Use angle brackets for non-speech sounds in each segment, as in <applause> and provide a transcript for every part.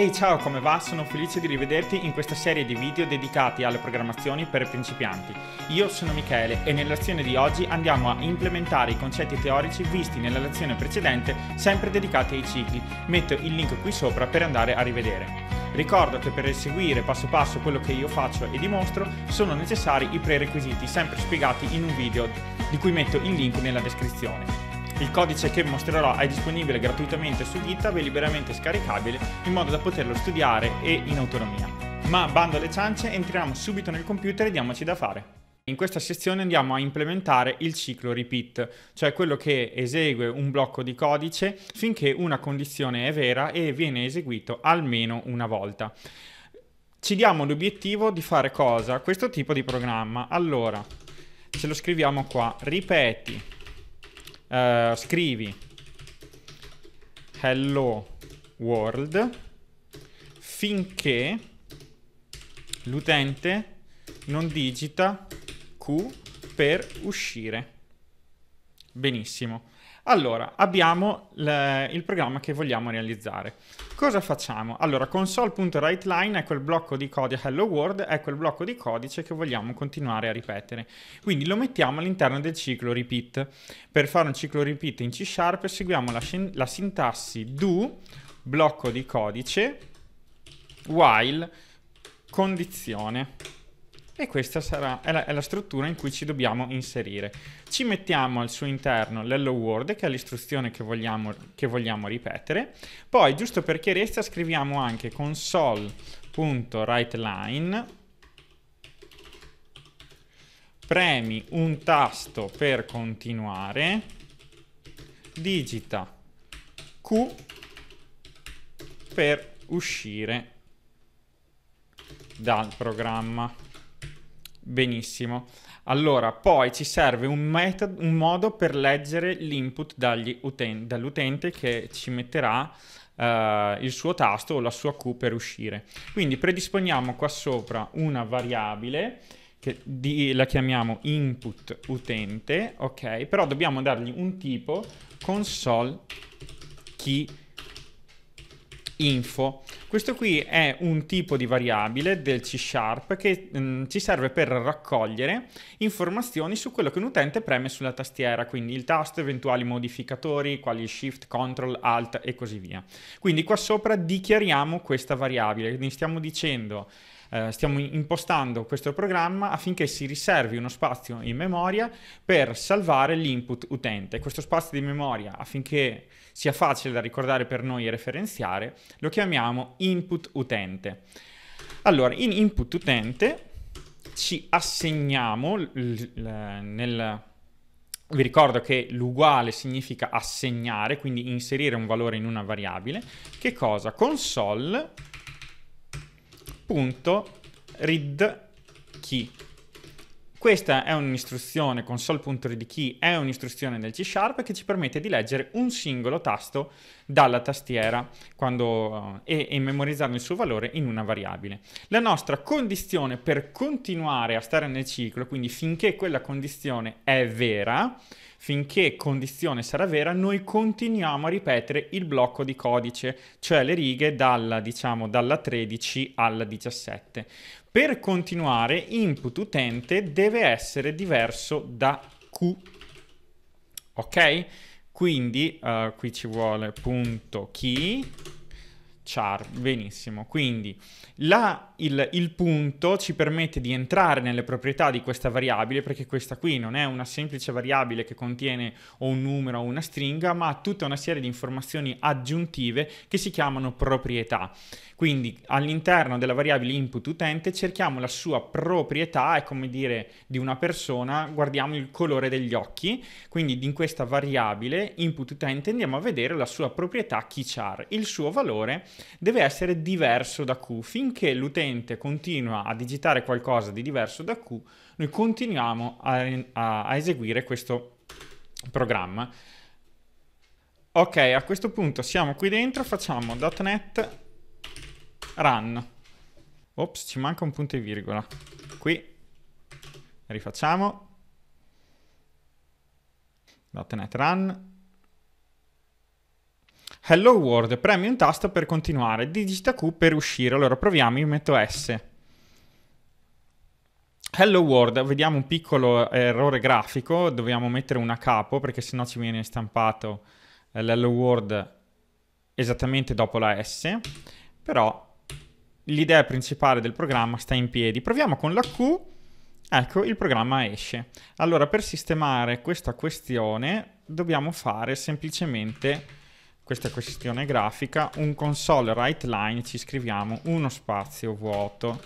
Ehi hey, ciao, come va? Sono felice di rivederti in questa serie di video dedicati alle programmazioni per principianti. Io sono Michele e nella lezione di oggi andiamo a implementare i concetti teorici visti nella lezione precedente, sempre dedicati ai cicli. Metto il link qui sopra per andare a rivedere. Ricordo che per eseguire passo passo quello che io faccio e dimostro sono necessari i prerequisiti sempre spiegati in un video di cui metto il link nella descrizione. Il codice che mostrerò è disponibile gratuitamente su GitHub e liberamente scaricabile in modo da poterlo studiare e in autonomia. Ma bando alle ciance, entriamo subito nel computer e diamoci da fare. In questa sezione andiamo a implementare il ciclo repeat, cioè quello che esegue un blocco di codice finché una condizione è vera e viene eseguito almeno una volta. Ci diamo l'obiettivo di fare cosa? Questo tipo di programma. Allora, ce lo scriviamo qua, ripeti uh, scrivi hello world finché l'utente non digita Q per uscire. Benissimo. Allora, abbiamo il programma che vogliamo realizzare. Cosa facciamo? Allora, console.writeLine è quel blocco di codice hello world, è quel blocco di codice che vogliamo continuare a ripetere. Quindi lo mettiamo all'interno del ciclo repeat. Per fare un ciclo repeat in C Sharp seguiamo la, la sintassi do blocco di codice while condizione e questa sarà, è la, è, la, struttura in cui ci dobbiamo inserire. Ci mettiamo al suo interno l'hello world, che è l'istruzione che vogliamo, che vogliamo ripetere. Poi, giusto per chiarezza, scriviamo anche console.writeLine premi un tasto per continuare, digita Q per uscire dal programma. Benissimo. Allora, poi ci serve un, metodo, un modo per leggere l'input uten- dall'utente che ci metterà eh, il suo tasto o la sua Q per uscire. Quindi predisponiamo qua sopra una variabile che di, la chiamiamo input utente, ok? Però dobbiamo dargli un tipo console key info. Questo qui è un tipo di variabile del C Sharp che mh, mm, ci serve per raccogliere informazioni su quello che un utente preme sulla tastiera, quindi il tasto, eventuali modificatori, quali Shift, Ctrl, Alt e così via. Quindi qua sopra dichiariamo questa variabile, quindi stiamo dicendo eh, stiamo impostando questo programma affinché si riservi uno spazio in memoria per salvare l'input utente. Questo spazio di memoria, affinché sia facile da ricordare per noi e referenziare, lo chiamiamo input utente. Allora, in input utente ci assegniamo nel... Vi ricordo che l'uguale significa assegnare, quindi inserire un valore in una variabile. Che cosa? Console punto read key. Questa è un'istruzione, console.readKey è un'istruzione del C Sharp che ci permette di leggere un singolo tasto dalla tastiera quando, eh, e, e memorizzarne il suo valore in una variabile. La nostra condizione per continuare a stare nel ciclo, quindi finché quella condizione è vera, finché condizione sarà vera, noi continuiamo a ripetere il blocco di codice, cioè le righe dalla, diciamo, dalla 13 alla 17. Per continuare, input utente deve essere diverso da Q. Ok? Quindi uh, qui ci vuole punto key char. Benissimo, quindi la, il, il, punto ci permette di entrare nelle proprietà di questa variabile perché questa qui non è una semplice variabile che contiene o un numero o una stringa ma ha tutta una serie di informazioni aggiuntive che si chiamano proprietà. Quindi all'interno della variabile input utente cerchiamo la sua proprietà, è come dire di una persona, guardiamo il colore degli occhi, quindi in questa variabile input utente andiamo a vedere la sua proprietà keychar, il suo valore deve essere diverso da Q. Finché l'utente continua a digitare qualcosa di diverso da Q, noi continuiamo a, a, a eseguire questo programma. Ok, a questo punto siamo qui dentro, facciamo.NET run. Ops, ci manca un punto e virgola. Qui rifacciamo.NET run Hello World, premi un tasto per continuare, digita Q per uscire, allora proviamo, io metto S. Hello World, vediamo un piccolo errore grafico, dobbiamo mettere una capo perché sennò ci viene stampato eh, l'Hello World esattamente dopo la S, però l'idea principale del programma sta in piedi. Proviamo con la Q, ecco il programma esce. Allora per sistemare questa questione dobbiamo fare semplicemente questa questione grafica, un console right line ci scriviamo uno spazio vuoto,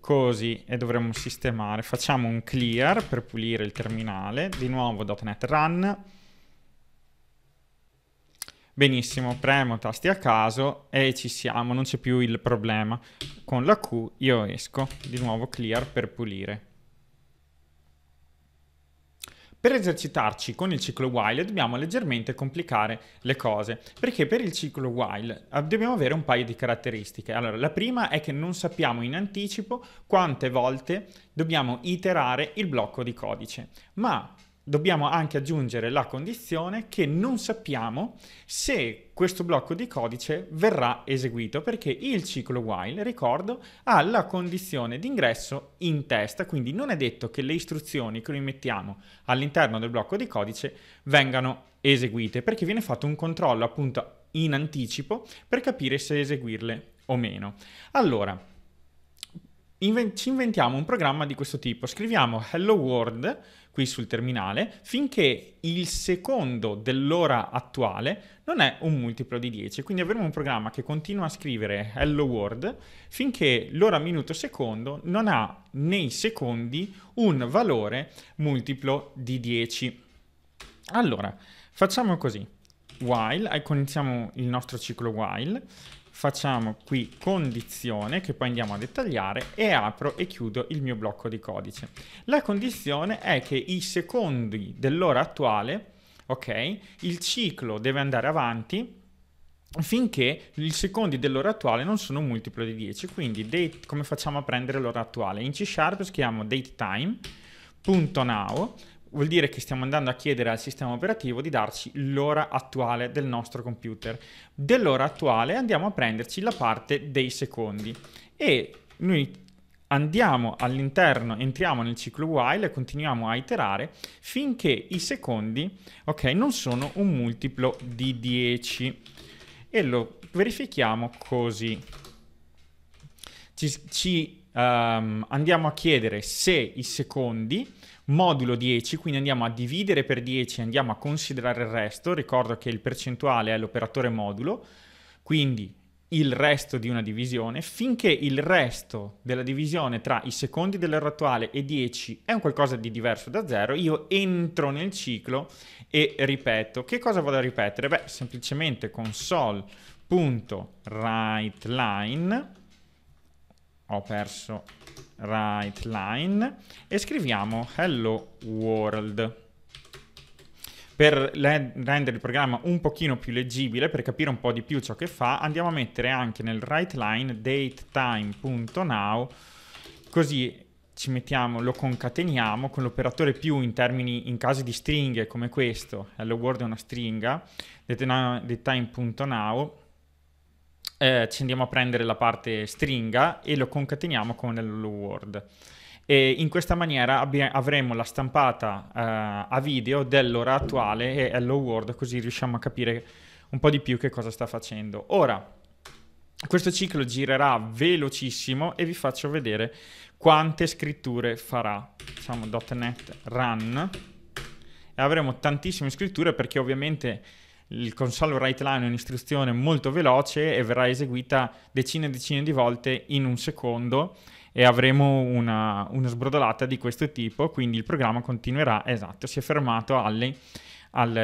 così e dovremmo sistemare, facciamo un clear per pulire il terminale, di nuovo .NET Run, benissimo, premo tasti a caso e ci siamo, non c'è più il problema, con la Q io esco, di nuovo clear per pulire. Per esercitarci con il ciclo while dobbiamo leggermente complicare le cose, perché per il ciclo while ah, dobbiamo avere un paio di caratteristiche. Allora, la prima è che non sappiamo in anticipo quante volte dobbiamo iterare il blocco di codice, ma dobbiamo anche aggiungere la condizione che non sappiamo se questo blocco di codice verrà eseguito perché il ciclo while, ricordo, ha la condizione d'ingresso in testa, quindi non è detto che le istruzioni che noi mettiamo all'interno del blocco di codice vengano eseguite perché viene fatto un controllo appunto in anticipo per capire se eseguirle o meno. Allora, inven- ci inventiamo un programma di questo tipo, scriviamo hello world qui sul terminale, finché il secondo dell'ora attuale non è un multiplo di 10. Quindi avremo un programma che continua a scrivere hello world finché l'ora minuto secondo non ha nei secondi un valore multiplo di 10. Allora, facciamo così. While, ecco iniziamo il nostro ciclo while, facciamo qui condizione che poi andiamo a dettagliare e apro e chiudo il mio blocco di codice. La condizione è che i secondi dell'ora attuale, ok, il ciclo deve andare avanti finché i secondi dell'ora attuale non sono un multiplo di 10. Quindi date, come facciamo a prendere l'ora attuale? In C Sharp scriviamo datetime.now vuol dire che stiamo andando a chiedere al sistema operativo di darci l'ora attuale del nostro computer. Dell'ora attuale andiamo a prenderci la parte dei secondi e noi andiamo all'interno, entriamo nel ciclo while e continuiamo a iterare finché i secondi okay, non sono un multiplo di 10 e lo verifichiamo così. Ci, ci um, andiamo a chiedere se i secondi modulo 10, quindi andiamo a dividere per 10 e andiamo a considerare il resto, ricordo che il percentuale è l'operatore modulo, quindi il resto di una divisione, finché il resto della divisione tra i secondi dell'errore attuale e 10 è un qualcosa di diverso da 0, io entro nel ciclo e ripeto. Che cosa vado a ripetere? Beh, semplicemente console.writeLine ho perso right line e scriviamo hello world per rendere il programma un pochino più leggibile, per capire un po' di più ciò che fa, andiamo a mettere anche nel right line datetime.now, così ci mettiamo, lo concateniamo con l'operatore più in termini, in caso di stringhe come questo, hello world è una stringa, datetime.now, eh, ci andiamo a prendere la parte stringa e lo concateniamo con l'hello world. E in questa maniera abbi- avremo la stampata eh, a video dell'ora attuale e hello world, così riusciamo a capire un po' di più che cosa sta facendo. Ora, questo ciclo girerà velocissimo e vi faccio vedere quante scritture farà. Facciamo .NET run e avremo tantissime scritture perché ovviamente il console write line è un'istruzione molto veloce e verrà eseguita decine e decine di volte in un secondo e avremo una, una sbrodolata di questo tipo, quindi il programma continuerà, esatto, si è fermato alle, al,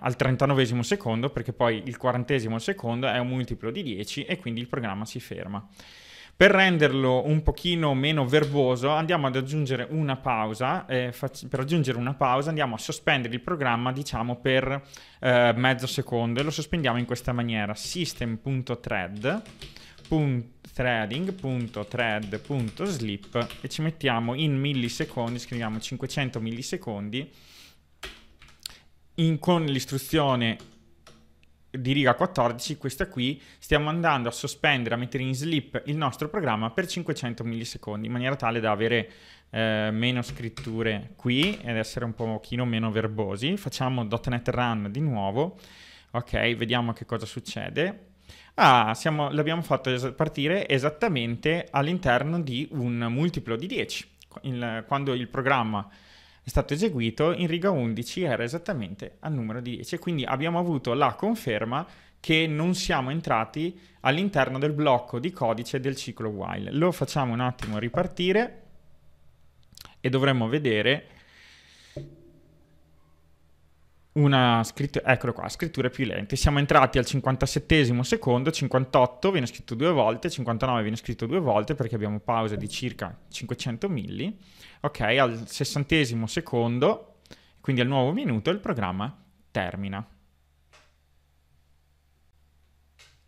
al 39 secondo perché poi il 40 secondo è un multiplo di 10 e quindi il programma si ferma. Per renderlo un pochino meno verboso andiamo ad aggiungere una pausa, eh, fac- per aggiungere una pausa andiamo a sospendere il programma diciamo per eh, mezzo secondo e lo sospendiamo in questa maniera system.thread threading.thread.slip e ci mettiamo in millisecondi, scriviamo 500 millisecondi in, con l'istruzione di riga 14, questa qui, stiamo andando a sospendere, a mettere in sleep il nostro programma per 500 millisecondi, in maniera tale da avere eh, meno scritture qui ed essere un pochino meno verbosi. Facciamo .NET Run di nuovo, ok, vediamo che cosa succede. Ah, siamo, l'abbiamo fatto es- partire esattamente all'interno di un multiplo di 10. Il, quando il programma è stato eseguito, in riga 11 era esattamente al numero di 10. Quindi abbiamo avuto la conferma che non siamo entrati all'interno del blocco di codice del ciclo while. Lo facciamo un attimo ripartire e dovremmo vedere una scrittura, eccolo qua, scritture più lenti. Siamo entrati al 57 secondo, 58 viene scritto due volte, 59 viene scritto due volte perché abbiamo pause di circa 500 milli. Ok, al 60 secondo, quindi al nuovo minuto, il programma termina.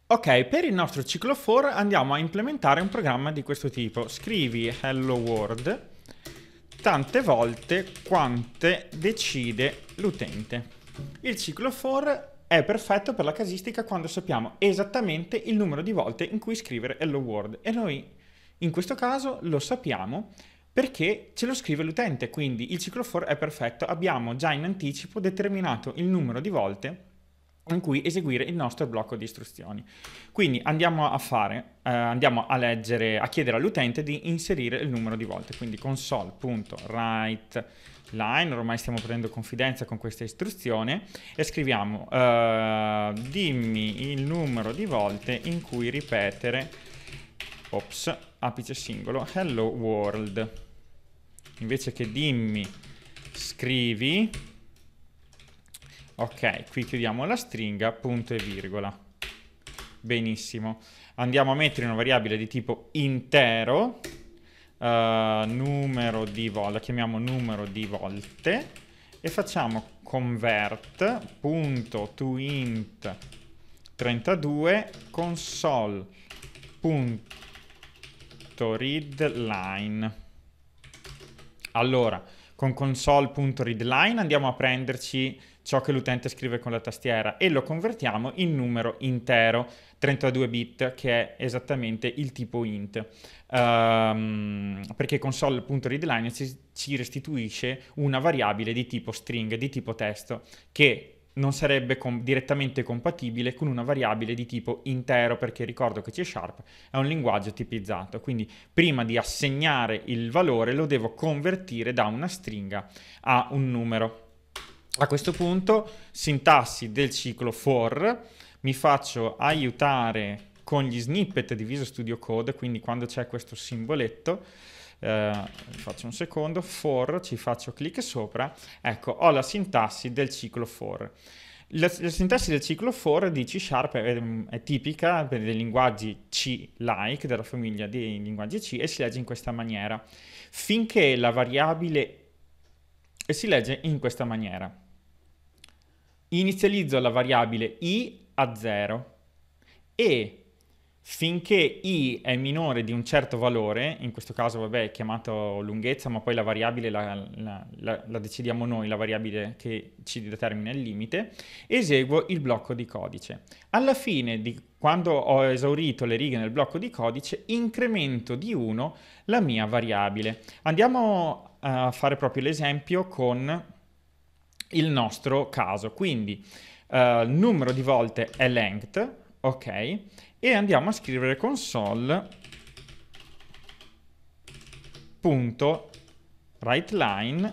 Ok, per il nostro ciclo for andiamo a implementare un programma di questo tipo. Scrivi hello world tante volte quante decide l'utente. Il ciclo for è perfetto per la casistica quando sappiamo esattamente il numero di volte in cui scrivere hello world e noi in questo caso lo sappiamo perché ce lo scrive l'utente, quindi il ciclo for è perfetto, abbiamo già in anticipo determinato il numero di volte in cui eseguire il nostro blocco di istruzioni. Quindi andiamo a fare, eh, andiamo a leggere, a chiedere all'utente di inserire il numero di volte, quindi console.write line, ormai stiamo prendendo confidenza con questa istruzione, e scriviamo eh, dimmi il numero di volte in cui ripetere, ops, apice singolo, hello world. Invece che dimmi, scrivi Ok, qui chiudiamo la stringa, punto e virgola. Benissimo. Andiamo a mettere una variabile di tipo intero, uh, numero di volte, la chiamiamo numero di volte, e facciamo convert.toInt 32 console.readline. Allora, con console.readline andiamo a prenderci ciò che l'utente scrive con la tastiera e lo convertiamo in numero intero, 32 bit, che è esattamente il tipo int, um, perché console.readline ci, ci restituisce una variabile di tipo string, di tipo testo, che non sarebbe com- direttamente compatibile con una variabile di tipo intero, perché ricordo che C Sharp è un linguaggio tipizzato, quindi prima di assegnare il valore lo devo convertire da una stringa a un numero. A questo punto, sintassi del ciclo for, mi faccio aiutare con gli snippet di Visual Studio Code, quindi quando c'è questo simboletto, eh, faccio un secondo, for, ci faccio clic sopra, ecco, ho la sintassi del ciclo for. La, la, sintassi del ciclo for di C Sharp è, è tipica per dei linguaggi C-like, della famiglia dei linguaggi C, e si legge in questa maniera. Finché la variabile... e si legge in questa maniera. Inizializzo la variabile i a 0 e finché i è minore di un certo valore, in questo caso vabbè, è chiamato lunghezza, ma poi la variabile la, la, la, la, decidiamo noi, la variabile che ci determina il limite, eseguo il blocco di codice. Alla fine, di, quando ho esaurito le righe nel blocco di codice, incremento di 1 la mia variabile. Andiamo a fare proprio l'esempio con il nostro caso, quindi uh, numero di volte è length, ok? e andiamo a scrivere console.writeLine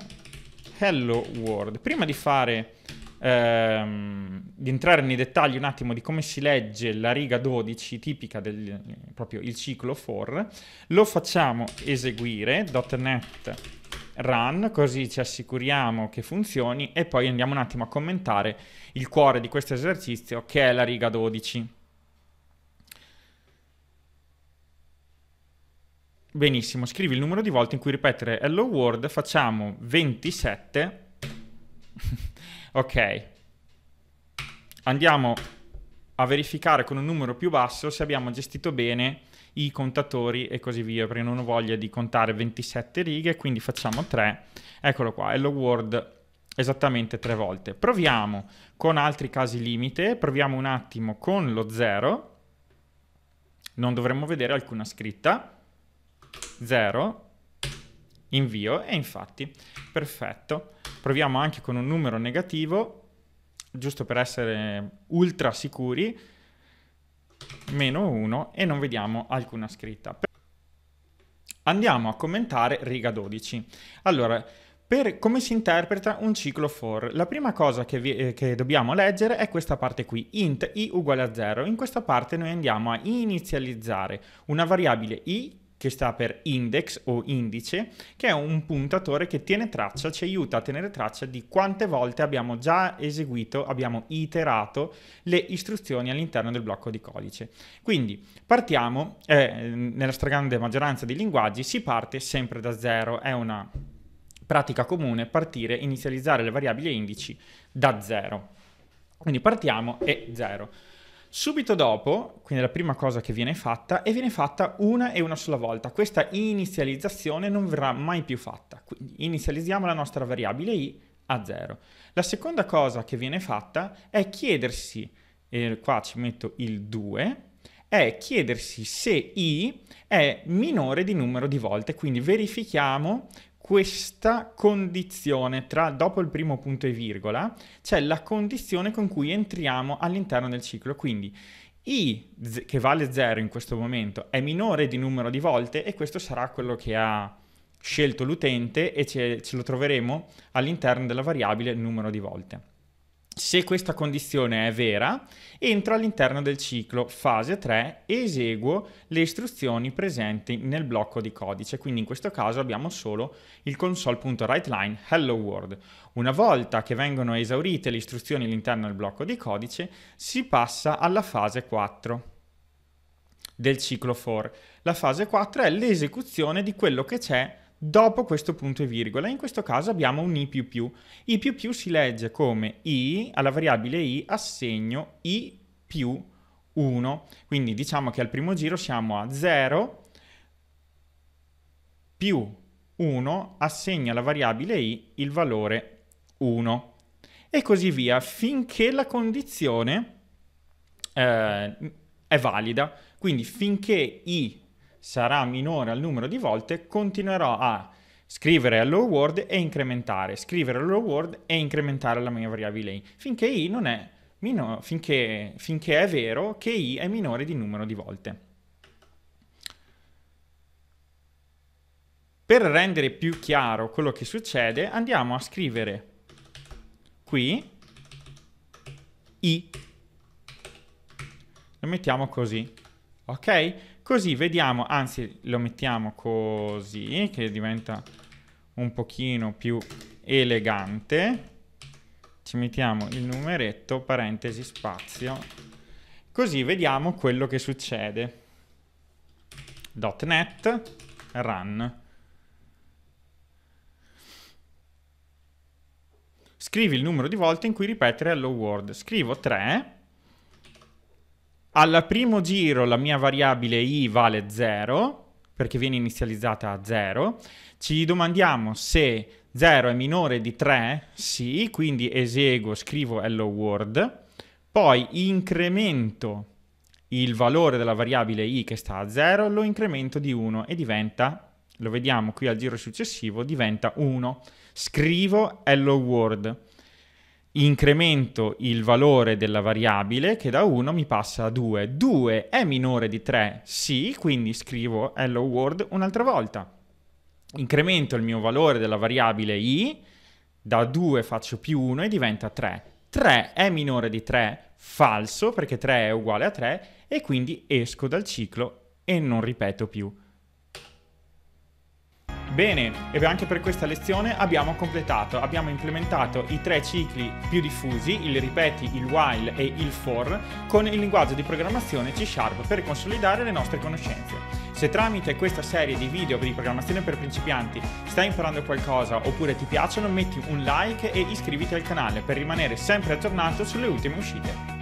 hello world. Prima di fare ehm, di entrare nei dettagli un attimo di come si legge la riga 12 tipica del proprio il ciclo for, lo facciamo eseguire.net run, così ci assicuriamo che funzioni e poi andiamo un attimo a commentare il cuore di questo esercizio che è la riga 12. Benissimo, scrivi il numero di volte in cui ripetere hello world, facciamo 27. <laughs> ok. Andiamo a verificare con un numero più basso se abbiamo gestito bene i contatori e così via, perché non ho voglia di contare 27 righe, quindi facciamo 3. Eccolo qua, hello world esattamente 3 volte. Proviamo con altri casi limite, proviamo un attimo con lo 0. Non dovremmo vedere alcuna scritta. 0, invio e infatti, perfetto. Proviamo anche con un numero negativo, giusto per essere ultra sicuri, meno 1 e non vediamo alcuna scritta. Andiamo a commentare riga 12. Allora, per come si interpreta un ciclo for. La prima cosa che, vi, eh, che, dobbiamo leggere è questa parte qui, int i uguale a 0. In questa parte noi andiamo a inizializzare una variabile i che sta per index o indice, che è un puntatore che tiene traccia, ci aiuta a tenere traccia di quante volte abbiamo già eseguito, abbiamo iterato le istruzioni all'interno del blocco di codice. Quindi partiamo, eh, nella stragrande maggioranza dei linguaggi si parte sempre da zero, è una pratica comune partire, inizializzare le variabili indici da zero. Quindi partiamo e 0. Subito dopo, quindi la prima cosa che viene fatta, e viene fatta una e una sola volta. Questa inizializzazione non verrà mai più fatta. Quindi inizializziamo la nostra variabile i a 0. La seconda cosa che viene fatta è chiedersi, e qua ci metto il 2, è chiedersi se i è minore di numero di volte, quindi verifichiamo questa condizione tra dopo il primo punto e virgola c'è la condizione con cui entriamo all'interno del ciclo quindi i che vale 0 in questo momento è minore di numero di volte e questo sarà quello che ha scelto l'utente e ce, ce lo troveremo all'interno della variabile numero di volte se questa condizione è vera, entro all'interno del ciclo fase 3 e eseguo le istruzioni presenti nel blocco di codice. Quindi in questo caso abbiamo solo il console.writeLine hello world. Una volta che vengono esaurite le istruzioni all'interno del blocco di codice, si passa alla fase 4 del ciclo for. La fase 4 è l'esecuzione di quello che c'è dopo questo punto e virgola. In questo caso abbiamo un i più più. I più più si legge come i alla variabile i assegno i più 1. Quindi diciamo che al primo giro siamo a 0 più 1 assegna alla variabile i il valore 1 e così via finché la condizione eh, è valida. Quindi finché i sarà minore al numero di volte, continuerò a scrivere hello world e incrementare, scrivere hello world e incrementare la mia variabile i, finché i non è minore, finché, finché è vero che i è minore di numero di volte. Per rendere più chiaro quello che succede, andiamo a scrivere qui i. Lo mettiamo così, ok? Così vediamo, anzi lo mettiamo così, che diventa un pochino più elegante. Ci mettiamo il numeretto, parentesi, spazio. Così vediamo quello che succede. .NET Run. Scrivi il numero di volte in cui ripetere hello world. Scrivo 3 al primo giro la mia variabile i vale 0, perché viene inizializzata a 0. Ci domandiamo se 0 è minore di 3, sì, quindi eseguo, scrivo hello world, poi incremento il valore della variabile i che sta a 0, lo incremento di 1 e diventa, lo vediamo qui al giro successivo, diventa 1. Scrivo hello world incremento il valore della variabile che da 1 mi passa a 2. 2 è minore di 3? Sì, quindi scrivo hello world un'altra volta. Incremento il mio valore della variabile i, da 2 faccio più 1 e diventa 3. 3 è minore di 3? Falso, perché 3 è uguale a 3 e quindi esco dal ciclo e non ripeto più. Bene, e anche per questa lezione abbiamo completato, abbiamo implementato i tre cicli più diffusi, il ripeti, il while e il for, con il linguaggio di programmazione C Sharp per consolidare le nostre conoscenze. Se tramite questa serie di video di programmazione per principianti stai imparando qualcosa oppure ti piacciono, metti un like e iscriviti al canale per rimanere sempre aggiornato sulle ultime uscite.